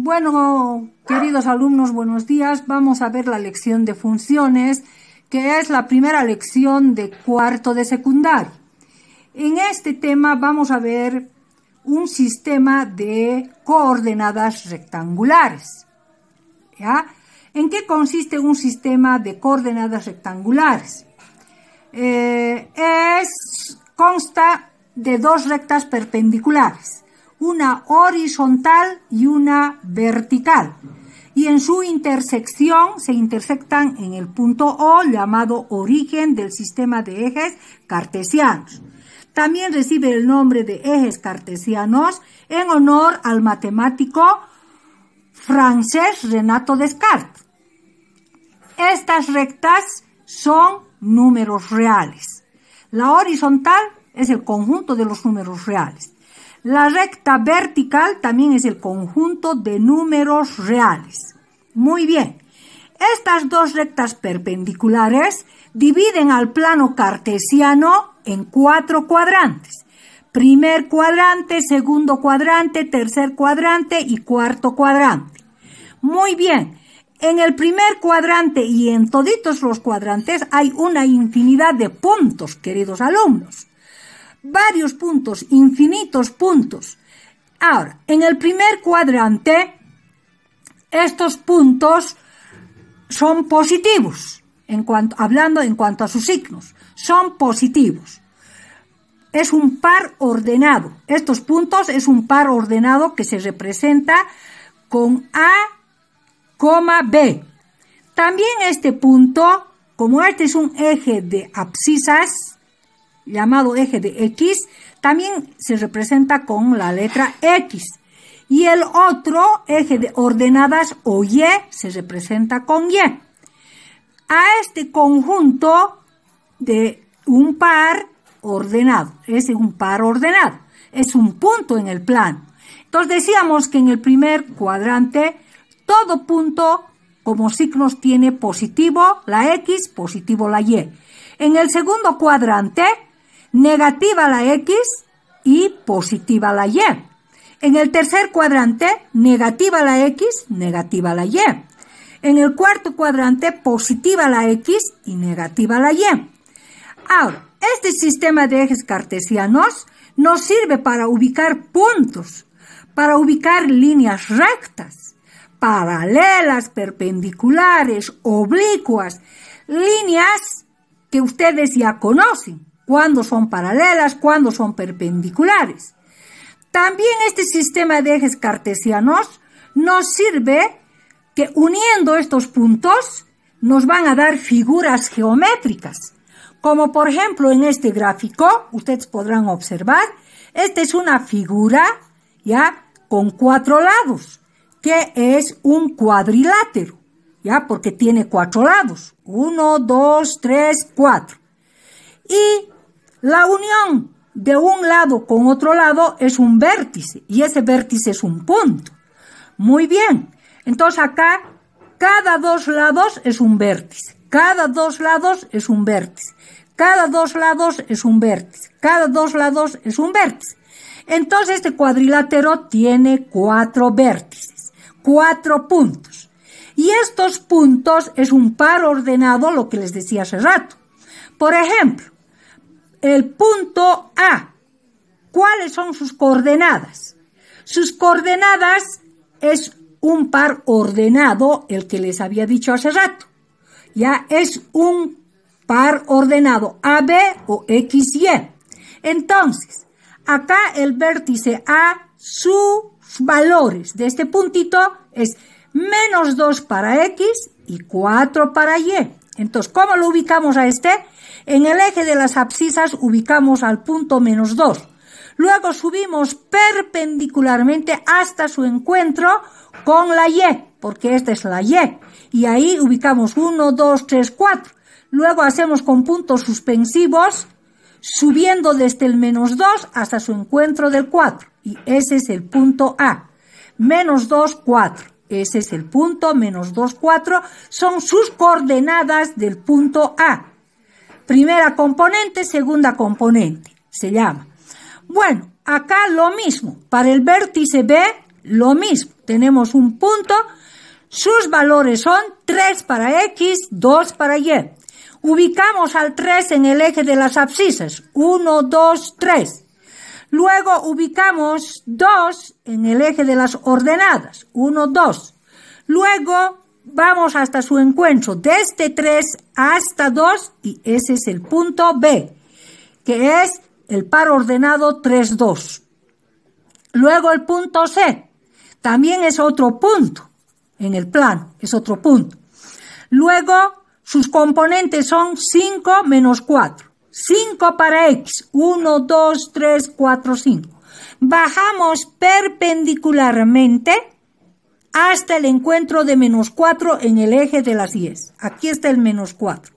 Bueno, queridos alumnos, buenos días. Vamos a ver la lección de funciones, que es la primera lección de cuarto de secundaria. En este tema vamos a ver un sistema de coordenadas rectangulares. ¿En qué consiste un sistema de coordenadas rectangulares? Eh, es, consta de dos rectas perpendiculares una horizontal y una vertical. Y en su intersección se intersectan en el punto O llamado origen del sistema de ejes cartesianos. También recibe el nombre de ejes cartesianos en honor al matemático francés Renato Descartes. Estas rectas son números reales. La horizontal es el conjunto de los números reales. La recta vertical también es el conjunto de números reales. Muy bien. Estas dos rectas perpendiculares dividen al plano cartesiano en cuatro cuadrantes. Primer cuadrante, segundo cuadrante, tercer cuadrante y cuarto cuadrante. Muy bien. En el primer cuadrante y en toditos los cuadrantes hay una infinidad de puntos, queridos alumnos varios puntos, infinitos puntos. Ahora, en el primer cuadrante, estos puntos son positivos, en cuanto, hablando en cuanto a sus signos, son positivos. Es un par ordenado. Estos puntos es un par ordenado que se representa con A, B. También este punto, como este es un eje de abscisas, llamado eje de X, también se representa con la letra X. Y el otro eje de ordenadas o Y se representa con Y. A este conjunto de un par ordenado, es un par ordenado, es un punto en el plano. Entonces decíamos que en el primer cuadrante todo punto como signos tiene positivo la X, positivo la Y. En el segundo cuadrante negativa la X y positiva la Y. En el tercer cuadrante, negativa la X, negativa la Y. En el cuarto cuadrante, positiva la X y negativa la Y. Ahora, este sistema de ejes cartesianos nos sirve para ubicar puntos, para ubicar líneas rectas, paralelas, perpendiculares, oblicuas, líneas que ustedes ya conocen cuándo son paralelas, cuándo son perpendiculares. También este sistema de ejes cartesianos nos sirve que uniendo estos puntos nos van a dar figuras geométricas. Como por ejemplo en este gráfico, ustedes podrán observar, esta es una figura ya con cuatro lados, que es un cuadrilátero, ya porque tiene cuatro lados, uno, dos, tres, cuatro. Y la unión de un lado con otro lado es un vértice y ese vértice es un punto. Muy bien, entonces acá cada dos lados es un vértice, cada dos lados es un vértice, cada dos lados es un vértice, cada dos lados es un vértice. Entonces este cuadrilátero tiene cuatro vértices, cuatro puntos. Y estos puntos es un par ordenado, lo que les decía hace rato. Por ejemplo, el punto A. ¿Cuáles son sus coordenadas? Sus coordenadas es un par ordenado, el que les había dicho hace rato. Ya es un par ordenado AB o XY. Entonces, acá el vértice A, sus valores de este puntito es menos 2 para X y 4 para Y. Entonces, ¿cómo lo ubicamos a este? En el eje de las abscisas ubicamos al punto menos 2. Luego subimos perpendicularmente hasta su encuentro con la Y, porque esta es la Y. Y ahí ubicamos 1, 2, 3, 4. Luego hacemos con puntos suspensivos, subiendo desde el menos 2 hasta su encuentro del 4. Y ese es el punto A. Menos 2, 4. Ese es el punto, menos 2, 4. Son sus coordenadas del punto A. Primera componente, segunda componente, se llama. Bueno, acá lo mismo. Para el vértice B, lo mismo. Tenemos un punto. Sus valores son 3 para X, 2 para Y. Ubicamos al 3 en el eje de las abscisas. 1, 2, 3. Luego ubicamos 2 en el eje de las ordenadas. 1, 2. Luego vamos hasta su encuentro, desde 3 este hasta 2, y ese es el punto B, que es el par ordenado 3-2. Luego el punto C, también es otro punto en el plano, es otro punto. Luego sus componentes son 5 menos 4. 5 para X, 1, 2, 3, 4, 5. Bajamos perpendicularmente hasta el encuentro de menos 4 en el eje de las 10. Aquí está el menos 4.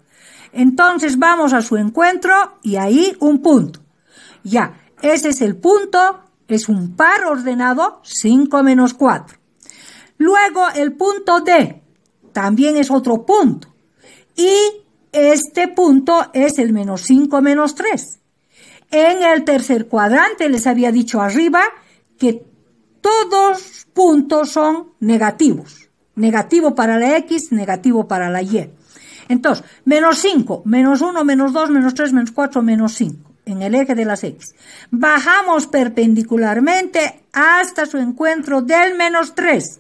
Entonces vamos a su encuentro y ahí un punto. Ya, ese es el punto, es un par ordenado 5 menos 4. Luego el punto D también es otro punto. Y este punto es el menos 5 menos 3. En el tercer cuadrante les había dicho arriba que todos puntos son negativos. Negativo para la X, negativo para la Y. Entonces, menos 5, menos 1, menos 2, menos 3, menos 4, menos 5, en el eje de las X. Bajamos perpendicularmente hasta su encuentro del menos 3.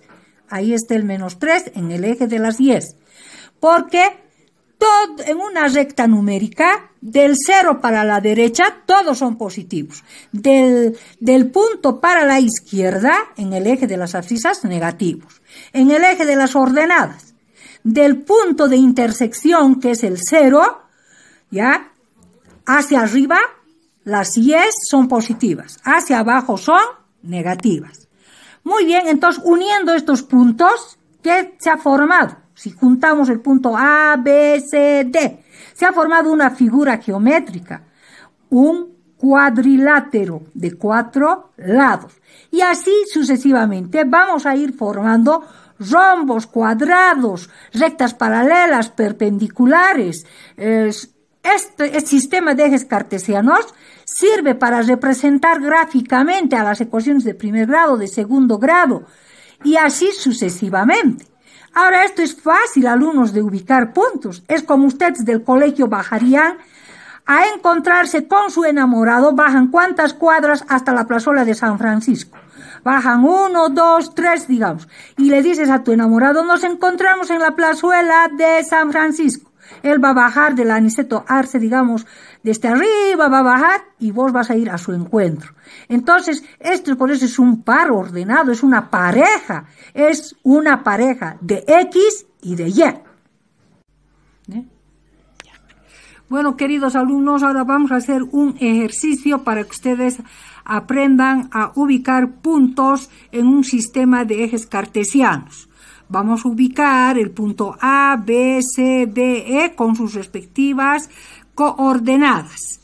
Ahí está el menos 3 en el eje de las Y. Porque en una recta numérica, del cero para la derecha, todos son positivos. Del, punto para la izquierda, en el eje de las abscisas, negativos. En el eje de las ordenadas, del punto de intersección, que es el cero, ¿ya? Hacia arriba, las yes son positivas. Hacia abajo son negativas. Muy bien, entonces uniendo estos puntos, ¿qué se ha formado? si juntamos el punto A, B, C, D, se ha formado una figura geométrica, un cuadrilátero de cuatro lados. Y así sucesivamente vamos a ir formando rombos, cuadrados, rectas paralelas, perpendiculares. Este, este, sistema de ejes cartesianos sirve para representar gráficamente a las ecuaciones de primer grado, de segundo grado, y así sucesivamente. Ahora esto es fácil, alumnos, de ubicar puntos. Es como ustedes del colegio bajarían a encontrarse con su enamorado, bajan cuántas cuadras hasta la plazuela de San Francisco. Bajan uno, dos, tres, digamos. Y le dices a tu enamorado, nos encontramos en la plazuela de San Francisco. Él va a bajar del Aniceto Arce, digamos, desde arriba va a bajar y vos vas a ir a su encuentro. Entonces, esto por eso es un par ordenado, es una pareja, es una pareja de X y de Y. ¿Eh? Bueno, queridos alumnos, ahora vamos a hacer un ejercicio para que ustedes aprendan a ubicar puntos en un sistema de ejes cartesianos. Vamos a ubicar el punto A, B, C, D, E con sus respectivas coordenadas.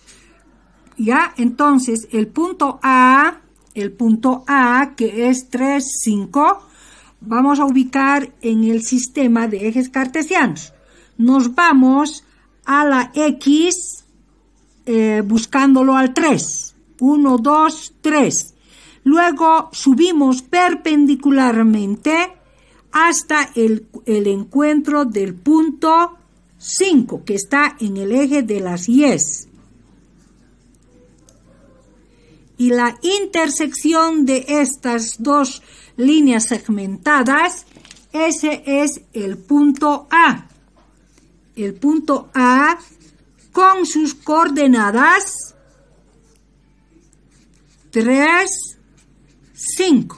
¿Ya? Entonces, el punto A, el punto A, que es 3, 5, vamos a ubicar en el sistema de ejes cartesianos. Nos vamos a la X eh, buscándolo al 3. 1, 2, 3. Luego subimos perpendicularmente hasta el, el encuentro del punto 5 que está en el eje de las 10. y la intersección de estas dos líneas segmentadas, ese es el punto A. El punto A con sus coordenadas 3, 5.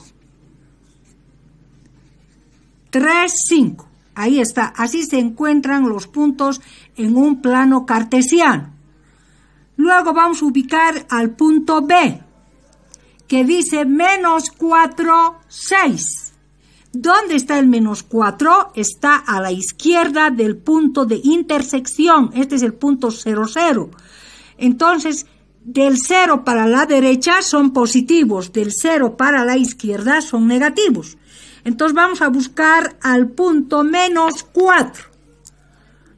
3, 5. Ahí está. Así se encuentran los puntos en un plano cartesiano. Luego vamos a ubicar al punto B, que dice menos 4, 6. ¿Dónde está el menos 4? Está a la izquierda del punto de intersección. Este es el punto 0, 0. Entonces, del 0 para la derecha son positivos, del 0 para la izquierda son negativos. Entonces vamos a buscar al punto menos 4.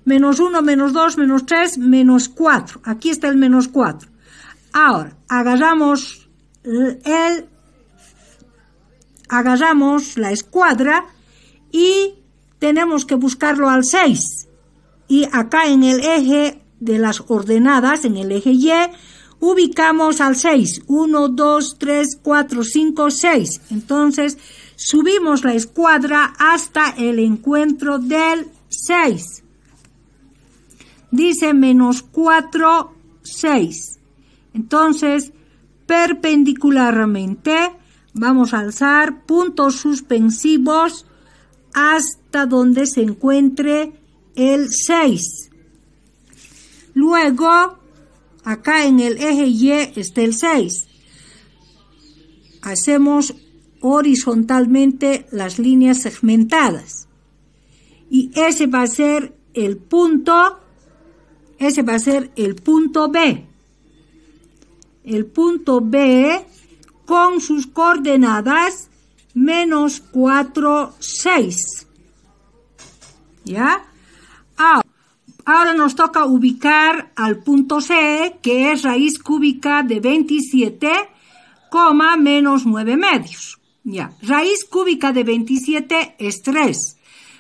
Menos 1, menos 2, menos 3, menos 4. Aquí está el menos 4. Ahora, agarramos el... Agarramos la escuadra y tenemos que buscarlo al 6. Y acá en el eje de las ordenadas, en el eje Y, ubicamos al 6. 1, 2, 3, 4, 5, 6. Entonces, Subimos la escuadra hasta el encuentro del 6. Dice menos 4, 6. Entonces, perpendicularmente, vamos a alzar puntos suspensivos hasta donde se encuentre el 6. Luego, acá en el eje Y está el 6. Hacemos horizontalmente las líneas segmentadas. Y ese va a ser el punto, ese va a ser el punto B. El punto B con sus coordenadas menos 4, 6. ¿Ya? Ahora, ahora nos toca ubicar al punto C, que es raíz cúbica de 27, menos 9 medios. Ya. Raíz cúbica de 27 es 3.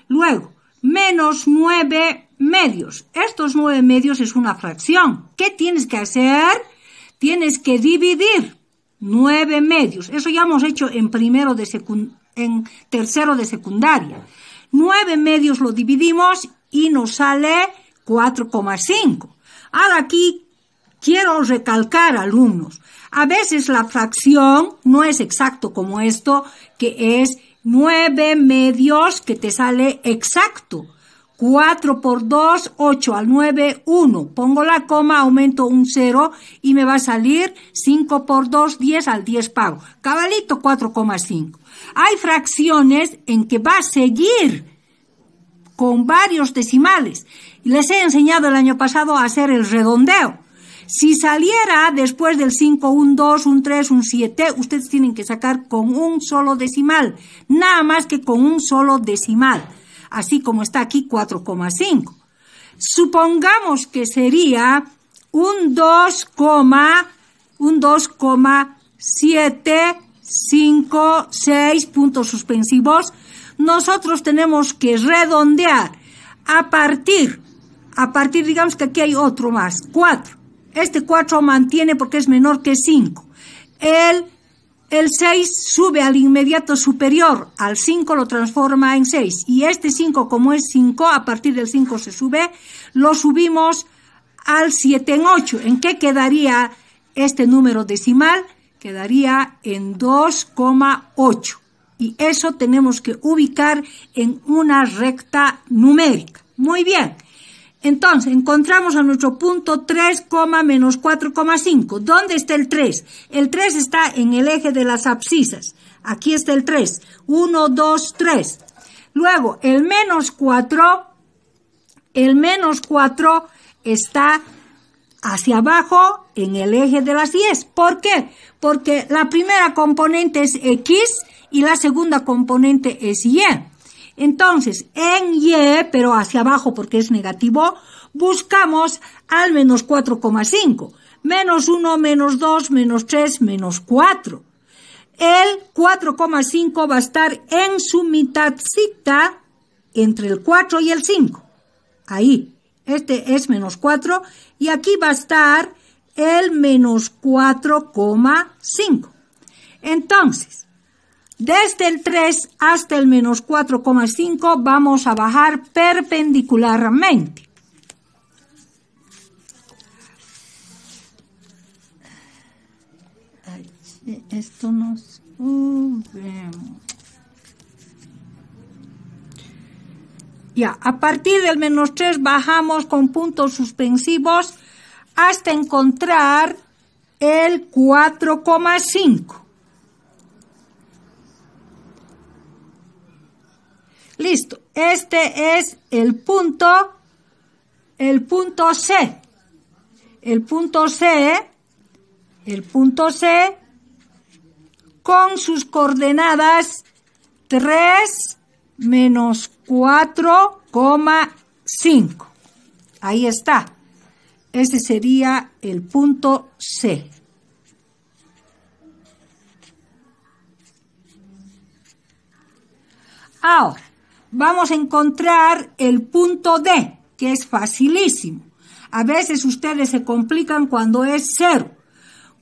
Luego, menos 9 medios. Estos 9 medios es una fracción. ¿Qué tienes que hacer? Tienes que dividir 9 medios. Eso ya hemos hecho en primero de en tercero de secundaria. 9 medios lo dividimos y nos sale 4,5. Ahora aquí, Quiero recalcar, alumnos, a veces la fracción no es exacto como esto, que es nueve medios que te sale exacto. 4 por 2, ocho al nueve, uno. Pongo la coma, aumento un cero y me va a salir 5 por 2, 10 al 10 pago. Cabalito 4,5. Hay fracciones en que va a seguir con varios decimales. Les he enseñado el año pasado a hacer el redondeo. Si saliera después del 5, un 2, un 3, un 7, ustedes tienen que sacar con un solo decimal, nada más que con un solo decimal, así como está aquí 4,5. Supongamos que sería un 2, un 5, 6 puntos suspensivos. Nosotros tenemos que redondear a partir, a partir, digamos que aquí hay otro más, 4 este 4 mantiene porque es menor que 5. El, 6 sube al inmediato superior, al 5 lo transforma en 6. Y este 5, como es 5, a partir del 5 se sube, lo subimos al 7 en 8. ¿En qué quedaría este número decimal? Quedaría en 2,8. Y eso tenemos que ubicar en una recta numérica. Muy bien. Entonces, encontramos a nuestro punto 3, menos 4,5. ¿Dónde está el 3? El 3 está en el eje de las abscisas. Aquí está el 3. 1, 2, 3. Luego, el menos 4, el menos 4 está hacia abajo en el eje de las 10. ¿Por qué? Porque la primera componente es X y la segunda componente es Y. Entonces, en Y, pero hacia abajo porque es negativo, buscamos al menos 4,5. Menos 1, menos 2, menos 3, menos 4. El 4,5 va a estar en su mitadcita entre el 4 y el 5. Ahí. Este es menos 4 y aquí va a estar el menos 4,5. Entonces, desde el 3 hasta el menos 4,5 vamos a bajar perpendicularmente. Esto nos vemos. Ya, a partir del menos 3 bajamos con puntos suspensivos hasta encontrar el 4,5. Este es el punto, el punto C. El punto C, el punto C, con sus coordenadas 3 menos 4,5. Ahí está. Ese sería el punto C. Ahora, vamos a encontrar el punto D, que es facilísimo. A veces ustedes se complican cuando es cero.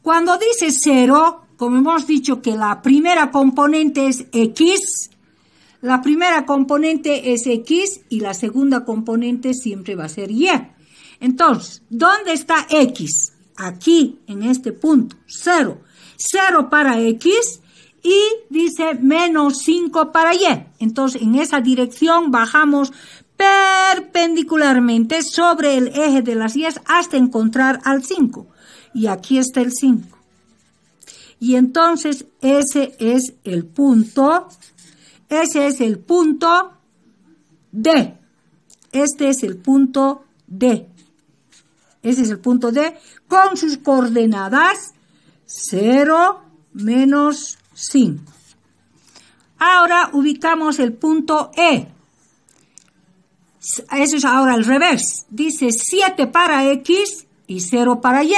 Cuando dice cero, como hemos dicho que la primera componente es X, la primera componente es X y la segunda componente siempre va a ser Y. Entonces, ¿dónde está X? Aquí, en este punto, cero. Cero para X y dice menos 5 para Y. Entonces, en esa dirección bajamos perpendicularmente sobre el eje de las Y hasta encontrar al 5. Y aquí está el 5. Y entonces ese es el punto, ese es el punto D. Este es el punto D. Ese es el punto D con sus coordenadas 0, menos 5. Ahora ubicamos el punto E. Eso es ahora al revés. Dice 7 para X y 0 para Y.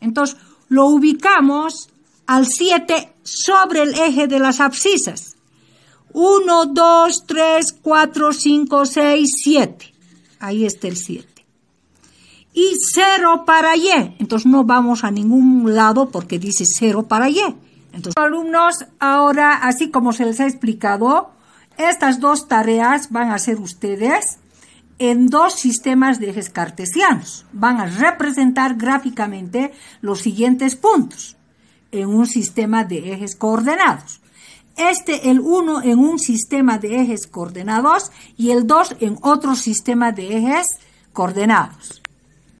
Entonces, lo ubicamos al 7 sobre el eje de las abscisas. 1, 2, 3, 4, 5, 6, 7. Ahí está el 7. Y 0 para Y. Entonces no vamos a ningún lado porque dice 0 para Y. Entonces, alumnos, ahora, así como se les ha explicado, estas dos tareas van a ser ustedes en dos sistemas de ejes cartesianos. Van a representar gráficamente los siguientes puntos en un sistema de ejes coordenados. Este, el 1 en un sistema de ejes coordenados y el 2 en otro sistema de ejes coordenados.